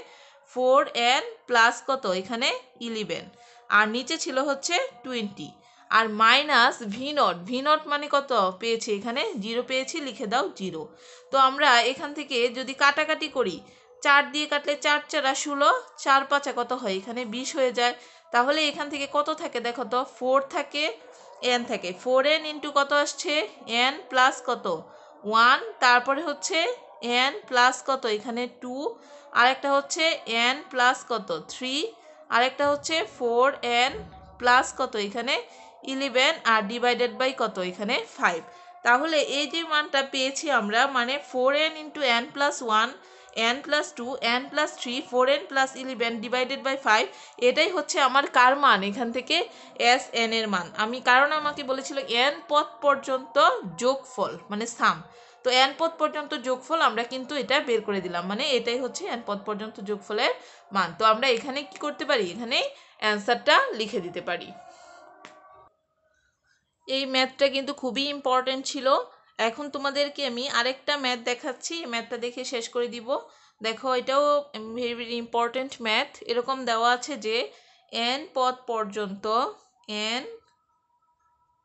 ফোর এন প্লাস কত এখানে ইলেভেন আর নিচে ছিল হচ্ছে টোয়েন্টি আর minus V naught V naught মানে কত পেয়েছি এখানে জিরো পেয়েছি লিখে দাও জিরো তো আমরা এখান থেকে যদি কাটাকাটি করি চার দিয়ে কাটলে চার চারা ষোলো চার পাঁচা কত হয় এখানে বিশ হয়ে যায় তাহলে এখান থেকে কত থাকে দেখো তো ফোর থাকে এন থাকে ফোর এন ইন্টু কত আসছে এন প্লাস কত ওয়ান তারপরে হচ্ছে এন প্লাস কত এখানে টু আরেকটা হচ্ছে এন প্লাস কত থ্রি আরেকটা হচ্ছে ফোর এন প্লাস কত এখানে ইলেভেন আর ডিভাইডেড বাই কত এখানে ফাইভ তাহলে এই যে মানটা পেয়েছি আমরা মানে four n into n plus one n plus two n plus three four n plus eleven divided by five এটাই হচ্ছে আমার কার মান এখান থেকে এস এন এর মান আমি কারণ আমাকে বলেছিল এন পথ পর্যন্ত যোগফল মানে সাম তো এন পথ পর্যন্ত যোগফল আমরা কিন্তু এটা বের করে দিলাম মানে এটাই হচ্ছে এন পথ পর্যন্ত যোগফলের মান তো আমরা এখানে কি করতে পারি এখানে অ্যান্সারটা লিখে দিতে পারি এই ম্যাথটা কিন্তু খুবই ইম্পর্টেন্ট ছিল এখন তোমাদেরকে আমি আরেকটা ম্যাথ দেখাচ্ছি ম্যাথটা দেখে শেষ করে দিব দেখো এটাও ভেরি ভেরি ইম্পর্ট্যান্ট ম্যাথ এরকম দেওয়া আছে যে এন পদ পর্যন্ত এন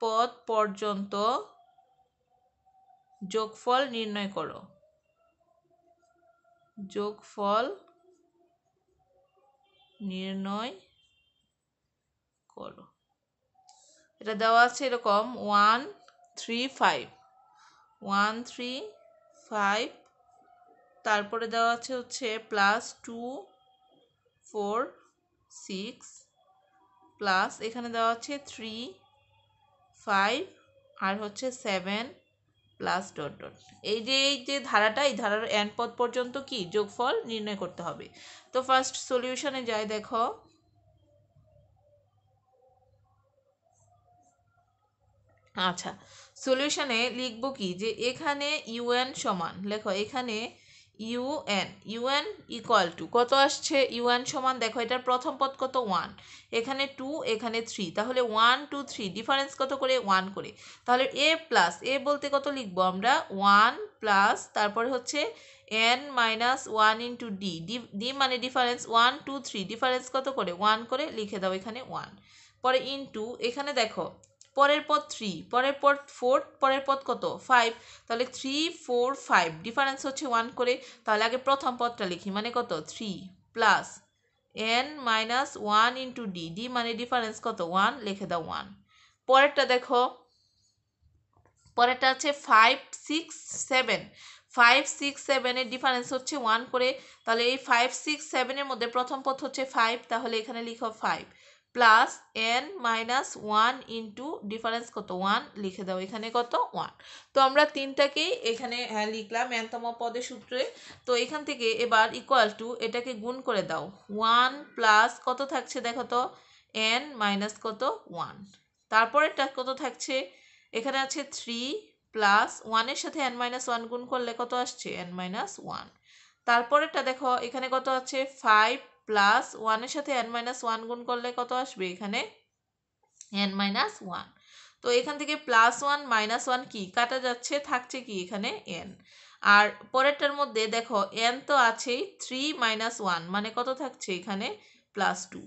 পদ পর্যন্ত যোগফল নির্ণয় করো যোগফল নির্ণয় করো এটা দেওয়া আছে এরকম one three five one three five তারপরে দেওয়া আছে হচ্ছে plus two four six plus এখানে দেওয়া আছে থ্রি ফাইভ আর হচ্ছে সেভেন প্লাস ডট ডট এই যে এই যে ধারাটা এই ধারার অ্যান্ড পদ পর্যন্ত কি যোগফল নির্ণয় করতে হবে তো ফার্স্ট সলিউশনে যাই দেখো আচ্ছা সলিউশনে লিখব কি যে এখানে ইউএন সমান লেখো এখানে ইউএন ইউএন ইকুয়াল টু কত আসছে ইউএন সমান দেখো এটার প্রথম পদ কত ওয়ান এখানে টু এখানে থ্রি তাহলে ওয়ান টু থ্রি ডিফারেন্স কত করে ওয়ান করে তাহলে এ প্লাস এ বলতে কত লিখবো আমরা ওয়ান প্লাস তারপরে হচ্ছে n minus one into d d মানে difference one two three difference কত করে ওয়ান করে লিখে দাও এখানে ওয়ান পরে ইন্টু এখানে দেখো পরের পদ থ্রি পরের পদ ফোর পরের পদ কত ফাইভ তাহলে থ্রি ফোর ফাইভ ডিফারেন্স হচ্ছে ওয়ান করে তাহলে আগে প্রথম পদটা লিখি মানে কত three plus n minus one into d d মানে ডিফারেন্স কত ওয়ান লিখে দাও ওয়ান পরেরটা দেখো পরেরটা আছে five six seven five six সেভেনের ডিফারেন্স হচ্ছে ওয়ান করে তাহলে এই ফাইভ সিক্স সেভেনের মধ্যে প্রথম পথ হচ্ছে ফাইভ তাহলে এখানে লিখো five plus n minus one into difference কত ওয়ান লিখে দাও এখানে কত ওয়ান তো আমরা তিনটাকেই এখানে হ্যাঁ লিখলাম এনতম পদের সূত্রে তো এখান থেকে এবার ইকুয়াল টু এটাকে গুণ করে দাও ওয়ান প্লাস কত থাকছে দেখো তো এন মাইনাস কত ওয়ান তারপরেরটা কত থাকছে এখানে আছে থ্রি প্লাস ওয়ানের সাথে এন মাইনাস ওয়ান গুণ করলে কত আসছে এন মাইনাস ওয়ান তারপরেরটা দেখো এখানে কত আছে ফাইভ প্লাস ওয়ানের সাথে এন মাইনাস ওয়ান গুণ করলে কত আসবে এখানে এন মাইনাস ওয়ান তো এখান থেকে প্লাস ওয়ান মাইনাস ওয়ান কি কাটা যাচ্ছে থাকছে কি এখানে এন আর পরেরটার মধ্যে দেখো এন তো আছেই থ্রি মাইনাস ওয়ান মানে কত থাকছে এখানে প্লাস টু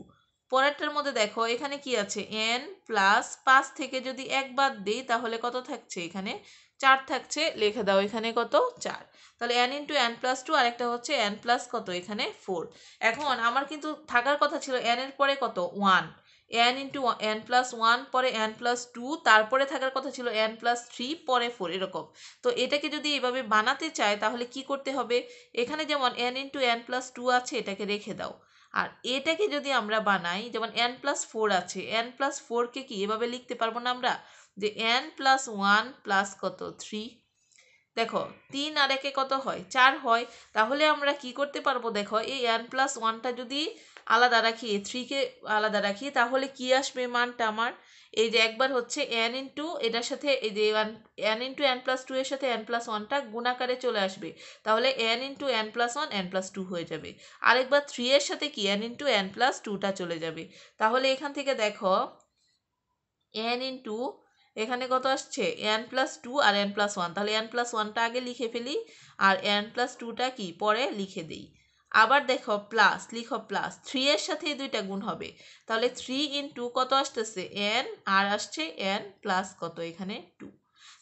পরেরটার মধ্যে দেখো এখানে কি আছে এন প্লাস পাঁচ থেকে যদি এক বাদ দিই তাহলে কত থাকছে এখানে চার থাকছে লেখে দাও এখানে কত চার তাহলে n into n plus two আর একটা হচ্ছে এন প্লাস কত এখানে ফোর এখন আমার কিন্তু থাকার কথা ছিল এন এর পরে কত one n into n plus one পরে এন প্লাস টু তারপরে থাকার কথা ছিল এন প্লাস থ্রি পরে ফোর এরকম তো এটাকে যদি এভাবে বানাতে চায় তাহলে কি করতে হবে এখানে যেমন n into n plus two আছে এটাকে রেখে দাও আর এটাকে যদি আমরা বানাই যেমন এন প্লাস ফোর আছে এন প্লাস ফোরকে কি এভাবে লিখতে পারবো না আমরা যে এন প্লাস ওয়ান প্লাস কত থ্রি দেখো তিন আর একে কত হয় চার হয় তাহলে আমরা কি করতে পারবো দেখো এই এন প্লাস ওয়ানটা যদি আলাদা রাখি থ্রিকে আলাদা রাখি তাহলে কি আসবে মানটা আমার এই যে একবার হচ্ছে এন ইন্টু এটার সাথে এই যে one n into n plus two এর সাথে এন প্লাস ওয়ানটা গুণাকারে চলে আসবে তাহলে n into n plus one n plus two হয়ে যাবে আরেকবার থ্রি এর সাথে কি এন ইন্টু এন প্লাস টুটা চলে যাবে তাহলে এখান থেকে দেখো এন ইন্টু এখানে কত আসছে এন প্লাস টু আর এন প্লাস ওয়ান তাহলে এন প্লাস ওয়ানটা আগে লিখে ফেলি আর এন প্লাস টুটা কি পরে লিখে দিই আবার দেখো প্লাস লিখো প্লাস থ্রি এর সাথে দুইটা গুণ হবে তাহলে থ্রি ইন টু কত আসতেছে এন আর আসছে এন প্লাস কত এখানে টু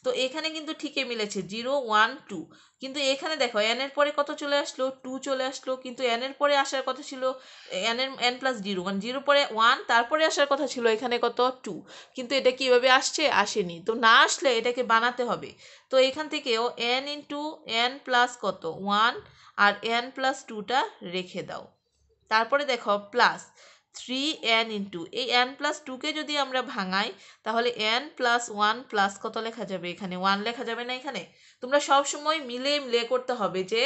তো এখানে কিন্তু ঠিকই মিলেছে জিরো ওয়ান টু কিন্তু এখানে দেখো এন এর পরে কত চলে আসলো টু চলে আসলো কিন্তু এন এর পরে আসার কথা ছিল এন এর এন প্লাস জিরো মানে জিরো পরে ওয়ান তারপরে আসার কথা ছিল এখানে কত টু কিন্তু এটা কীভাবে আসছে আসেনি তো না আসলে এটাকে বানাতে হবে তো এখান থেকেও এন ইন্টু এন প্লাস কত ওয়ান আর এন প্লাস টুটা রেখে দাও তারপরে দেখো প্লাস থ্রি এন ইন্টু এই এন প্লাস টুকে যদি আমরা ভাঙাই তাহলে এন প্লাস ওয়ান প্লাস কত লেখা যাবে এখানে ওয়ান লেখা যাবে না এখানে তোমরা সব সময় মিলে মিলে করতে হবে যে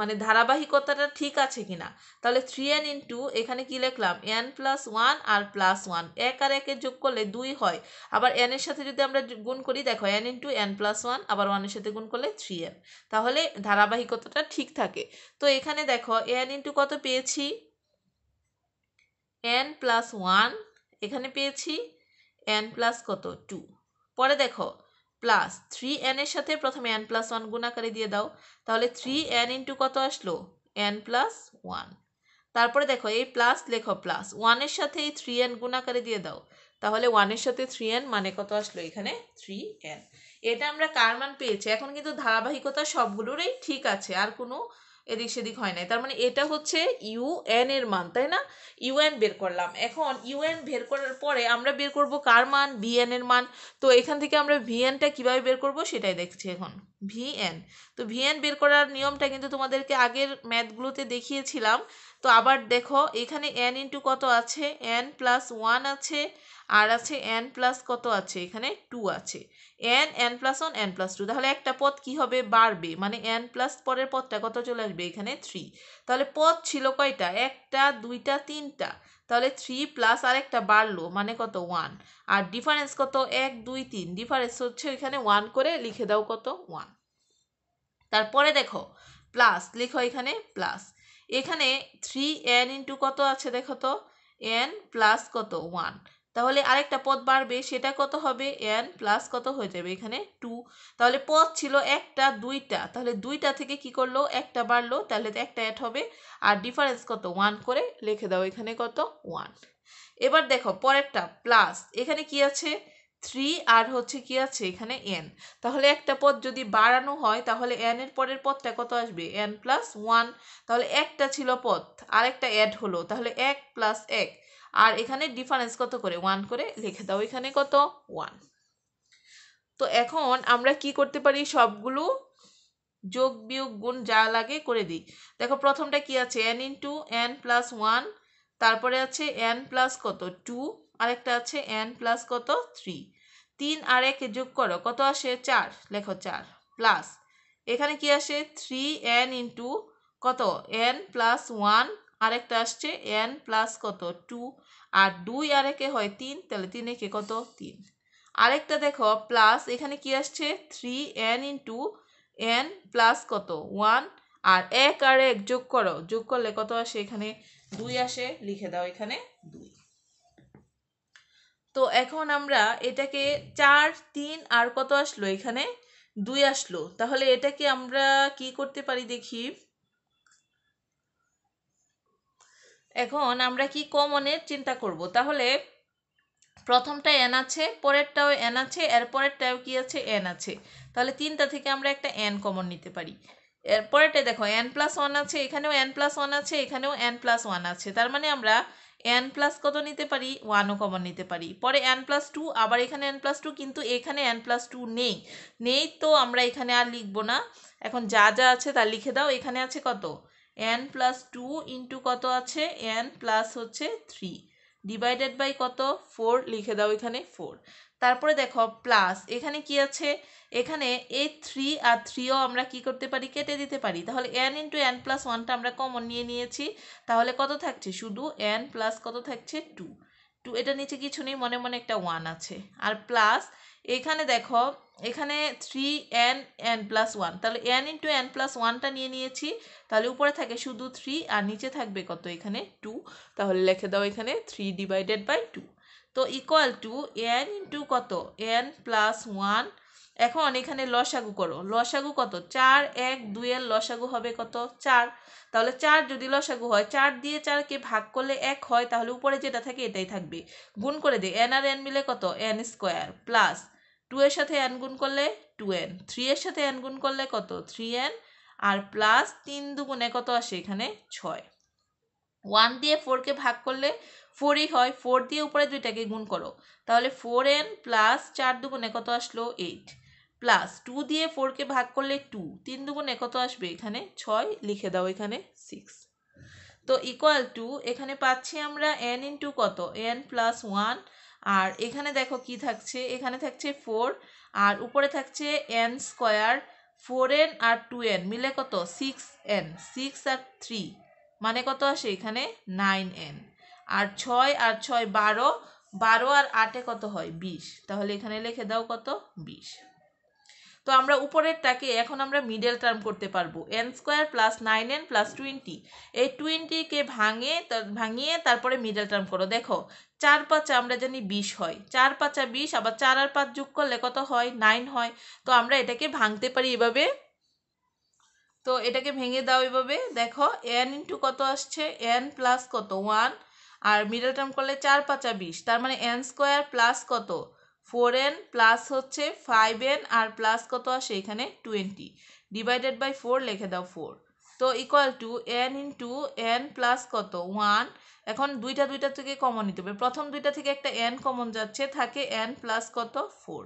মানে ধারাবাহিকতাটা ঠিক আছে কিনা তাহলে থ্রি এন ইন্টু এখানে কী লিখলাম এন প্লাস ওয়ান আর প্লাস ওয়ান এক আর একে যোগ করলে দুই হয় আবার এনের সাথে যদি আমরা গুণ করি দেখো n into n plus one আবার ওয়ানের সাথে গুণ করলে থ্রি এন তাহলে ধারাবাহিকতাটা ঠিক থাকে তো এখানে দেখো এন ইন্টু কত পেয়েছি এন প্লাস ওয়ান এখানে পেয়েছি এন প্লাস কত টু পরে দেখো প্লাস থ্রি এনের সাথে প্রথমে এন প্লাস ওয়ান গুণাকারে দিয়ে দাও তাহলে থ্রি এন ইন্টু কত আসলো এন প্লাস ওয়ান তারপরে দেখো এই প্লাস লেখো প্লাস ওয়ানের সাথে এই থ্রি এন গুণাকারে দিয়ে দাও তাহলে ওয়ানের সাথে থ্রি এন মানে কত আসলো এখানে থ্রি এন এটা আমরা কার মান পেয়েছি এখন কিন্তু ধারাবাহিকতা সবগুলোরই ঠিক আছে আর কোনো এদিক সেদিক হয় নাই তার মানে এটা হচ্ছে ইউএন এর মান তাই না ইউএন বের করলাম এখন ইউএন বের করার পরে আমরা বের করব কার মান ভিএন এর মান তো এখান থেকে আমরা ভিএনটা কিভাবে বের করব সেটাই দেখছি এখন ভিএন তো ভিএন বের করার নিয়মটা কিন্তু তোমাদেরকে আগের ম্যাথগুলোতে দেখিয়েছিলাম তো আবার দেখো এখানে এন ইন্টু কত আছে এন প্লাস ওয়ান আছে আর আছে এন প্লাস কত আছে এখানে টু আছে n n plus one n plus two তাহলে একটা পদ কি হবে বাড়বে মানে এন প্লাস পরের পদটা কত চলে আসবে এখানে থ্রি তাহলে পদ ছিল কয়টা একটা দুইটা তিনটা তাহলে থ্রি প্লাস আর একটা বাড়লো মানে কত ওয়ান আর ডিফারেন্স কত এক দুই তিন ডিফারেন্স হচ্ছে এখানে ওয়ান করে লিখে দাও কত ওয়ান তারপরে দেখো প্লাস লিখো এখানে প্লাস এখানে থ্রি এন ইন্টু কত আছে দেখো তো এন প্লাস কত ওয়ান তাহলে আরেকটা পদ বাড়বে সেটা কত হবে এন প্লাস কত হয়ে যাবে এখানে টু তাহলে পদ ছিল একটা দুইটা তাহলে দুইটা থেকে কি করলো একটা বাড়লো তাহলে একটা অ্যাড হবে আর ডিফারেন্স কত ওয়ান করে লিখে দাও এখানে কত ওয়ান এবার দেখো পরেরটা প্লাস এখানে কি আছে থ্রি আর হচ্ছে কি আছে এখানে এন তাহলে একটা পদ যদি বাড়ানো হয় তাহলে এন এর পরের পদটা কত আসবে এন প্লাস ওয়ান তাহলে একটা ছিল পদ আর একটা অ্যাড হলো তাহলে এক প্লাস এক আর এখানে ডিফারেন্স কত করে ওয়ান করে লিখে দাও এখানে কত ওয়ান তো এখন আমরা কি করতে পারি সবগুলো যোগ বিয়োগ গুণ যা লাগে করে দিই দেখো প্রথমটা কি আছে n into n plus one তারপরে আছে এন প্লাস কত টু আরেকটা আছে এন প্লাস কত থ্রি তিন আর একে যোগ করো কত আসে চার লেখো চার প্লাস এখানে কি আসে থ্রি এন ইন্টু কত এন প্লাস ওয়ান আরেকটা আসছে এন প্লাস কত টু আর দুই আর একে হয় তিন তাহলে তিন একে কত তিন আরেকটা দেখো প্লাস এখানে কি আসছে three n into n plus কত ওয়ান আর এক আর এক যোগ করো যোগ করলে কত আসে এখানে দুই আসে লিখে দাও এখানে দুই তো এখন আমরা এটাকে চার তিন আর কত আসলো এখানে দুই আসলো তাহলে এটাকে আমরা কি করতে পারি দেখি এখন আমরা কি কমনের চিন্তা করব তাহলে প্রথমটা এন আছে পরেরটাও এন আছে এর পরেরটাও কি আছে এন আছে তাহলে তিনটা থেকে আমরা একটা এন কমন নিতে পারি এরপরেটা দেখো এন প্লাস ওয়ান আছে এখানেও এন প্লাস ওয়ান আছে এখানেও এন প্লাস ওয়ান আছে তার মানে আমরা এন প্লাস কত নিতে পারি ওয়ানও কমন নিতে পারি পরে এন প্লাস টু আবার এখানে এন প্লাস টু কিন্তু এখানে এন প্লাস টু নেই নেই তো আমরা এখানে আর লিখব না এখন যা যা আছে তা লিখে দাও এখানে আছে কত এন প্লাস টু ইন্টু কত আছে এন প্লাস হচ্ছে থ্রি ডিভাইডেড বাই কত ফোর লিখে দাও এখানে ফোর তারপরে দেখো প্লাস এখানে কি আছে এখানে এ থ্রি আর থ্রিও আমরা কি করতে পারি কেটে দিতে পারি তাহলে এন ইন্টু এন প্লাস ওয়ানটা আমরা কমন নিয়ে নিয়েছি তাহলে কত থাকছে শুধু এন প্লাস কত থাকছে টু টু এটা নিচে কিছু নেই মনে মনে একটা ওয়ান আছে আর প্লাস এখানে দেখো এখানে three n n plus one তাহলে এন ইন্টু এন প্লাস ওয়ানটা নিয়ে নিয়েছি তাহলে উপরে থাকে শুধু থ্রি আর নিচে থাকবে কত এখানে টু তাহলে লেখে দাও এখানে থ্রি ডিভাইডেড বাই টু তো ইকুয়াল টু এন ইন্টু কত এন প্লাস ওয়ান এখন এখানে লসাগু করো লসাগু কত চার এক দুইয়ের লসাগু হবে কত চার তাহলে চার যদি লসাগু হয় চার দিয়ে চারকে ভাগ করলে এক হয় তাহলে উপরে যেটা থাকে এটাই থাকবে গুণ করে দে এন আর এন মিলে কত এন স্কোয়ার প্লাস টু এর সাথে এন গুণ করলে টু এন থ্রি এর সাথে এন গুণ করলে কত থ্রি এন আর প্লাস তিন দুগুণে কত আসে এখানে ছয় ওয়ান দিয়ে ফোরকে ভাগ করলে ফোরই হয় ফোর দিয়ে উপরে দুইটাকে গুণ করো তাহলে ফোর এন প্লাস চার দুগুণে কত আসলো এইট প্লাস টু দিয়ে ফোরকে ভাগ করলে টু তিন দুগুণে কত আসবে এখানে ছয় লিখে দাও এখানে সিক্স তো ইকুয়াল টু এখানে পাচ্ছি আমরা এন ইন টু কত এন প্লাস ওয়ান আর এখানে দেখো কি থাকছে এখানে থাকছে ফোর আর উপরে থাকছে এন স্কোয়ার ফোর এন আর টু এন মিলে কত সিক্স এন সিক্স আর থ্রি মানে কত আসে এখানে নাইন এন আর ছয় আর ছয় বারো বারো আর আটে কত হয় বিশ তাহলে এখানে লিখে দাও কত বিশ তো আমরা উপরেরটাকে এখন আমরা মিডল টার্ম করতে পারবো n square plus nine n plus twenty এই টোয়েন্টিকে ভাঙে ভাঙিয়ে তারপরে মিডল টার্ম করো দেখো চার পাঁচা আমরা জানি বিশ হয় চার পাঁচা বিশ আবার চার আর পাঁচ যোগ করলে কত হয় নাইন হয় তো আমরা এটাকে ভাঙতে পারি এভাবে তো এটাকে ভেঙে দাও এভাবে দেখো এন ইন্টু কত আসছে এন প্লাস কত ওয়ান আর মিডল টার্ম করলে চার পাঁচা বিশ তার মানে এন স্কোয়ার প্লাস কত ফোর এন প্লাস হচ্ছে ফাইভ এন আর প্লাস কত আসে এখানে টোয়েন্টি ডিভাইডেড বাই ফোর লিখে দাও ফোর তো equal to n into n plus কত ওয়ান এখন দুইটা দুইটা থেকে কমন নিতে হবে প্রথম দুইটা থেকে একটা এন কমন যাচ্ছে থাকে এন প্লাস কত ফোর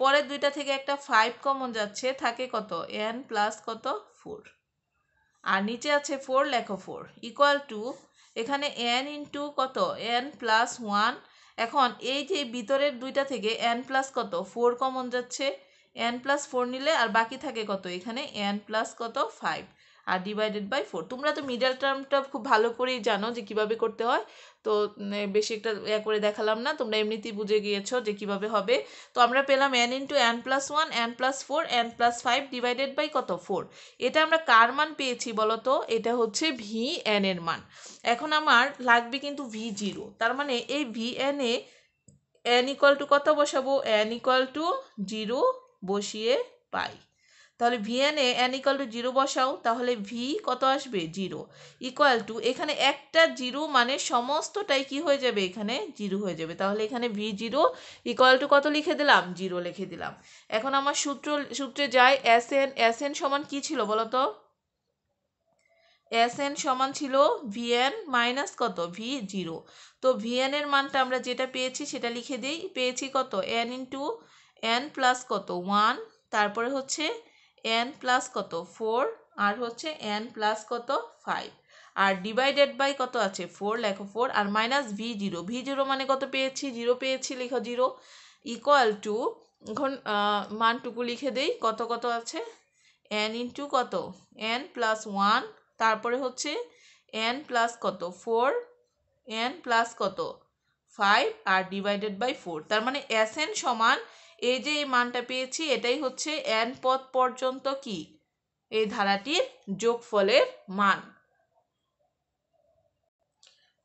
পরের দুইটা থেকে একটা ফাইভ কমন যাচ্ছে থাকে কত এন প্লাস কত ফোর আর নিচে আছে ফোর লেখো ফোর ইকুয়াল টু এখানে এন ইন্টু কত এন প্লাস ওয়ান এখন এই যে ভিতরের দুইটা থেকে এন প্লাস কত ফোর কমন যাচ্ছে এন প্লাস ফোর নিলে আর বাকি থাকে কত এখানে এন প্লাস কত ফাইভ আর ডিভাইডেড বাই ফোর তোমরা তো মিডল টার্মটা খুব ভালো করেই জানো যে কিভাবে করতে হয় তো বেশি একটা ইয়া করে দেখালাম না তোমরা এমনিতেই বুঝে গিয়েছো যে কিভাবে হবে তো আমরা পেলাম n into n plus one n plus four n plus five divided by কত ফোর এটা আমরা কার মান পেয়েছি বলতো এটা হচ্ছে ভি এন এর মান এখন আমার লাগবে কিন্তু ভি জিরো তার মানে এই V n A n equal to কত বসাবো এন ইকুয়াল টু জিরো বসিয়ে পাই তাহলে ভিএনএ এন ইকাল টু জিরো বসাও তাহলে ভি কত আসবে জিরো ইকুয়াল টু এখানে একটা জিরো মানে সমস্তটাই কি হয়ে যাবে এখানে জিরো হয়ে যাবে তাহলে এখানে ভি জিরো ইকুয়াল টু কত লিখে দিলাম জিরো লিখে দিলাম এখন আমার সূত্র সূত্রে যায় এস এন এস এন সমান কী ছিল বলো তো এস এন সমান ছিল ভিএন মাইনাস কত ভি জিরো তো ভিএন এর মানটা আমরা যেটা পেয়েছি সেটা লিখে দিই পেয়েছি কত এন ইন্টু এন প্লাস কত ওয়ান তারপরে হচ্ছে এন প্লাস কত ফোর আর হচ্ছে এন প্লাস কত ফাইভ আর ডিভাইডেড বাই কত আছে ফোর লেখো ফোর আর minus V zero V zero মানে কত পেয়েছি জিরো পেয়েছি লিখো জিরো ইকুয়াল টু এখন মানটুকু লিখে দেই কত কত আছে এন ইন্টু কত এন প্লাস ওয়ান তারপরে হচ্ছে এন প্লাস কত ফোর এন প্লাস কত ফাইভ আর ডিভাইডেড বাই ফোর তার মানে এস এন সমান এই যে এই মানটা পেয়েছি এটাই হচ্ছে এন পদ পর্যন্ত কি এই ধারাটির যোগফলের মান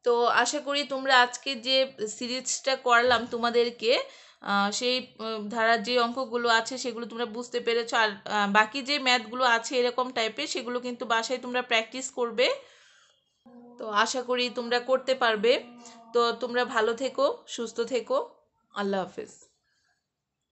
তো আশা করি তোমরা আজকে যে সিরিজটা করলাম তোমাদেরকে সেই ধারার যে অঙ্কগুলো আছে সেগুলো তোমরা বুঝতে পেরেছো আর বাকি যে ম্যাথগুলো আছে এরকম টাইপের সেগুলো কিন্তু বাসায় তোমরা প্র্যাকটিস করবে তো আশা করি তোমরা করতে পারবে তো তোমরা ভালো থেকো সুস্থ থেকো আল্লাহ হাফেজ